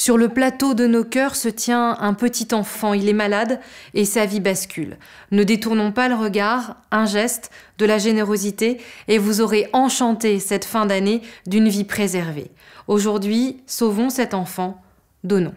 Sur le plateau de nos cœurs se tient un petit enfant, il est malade et sa vie bascule. Ne détournons pas le regard, un geste, de la générosité et vous aurez enchanté cette fin d'année d'une vie préservée. Aujourd'hui, sauvons cet enfant, donnons.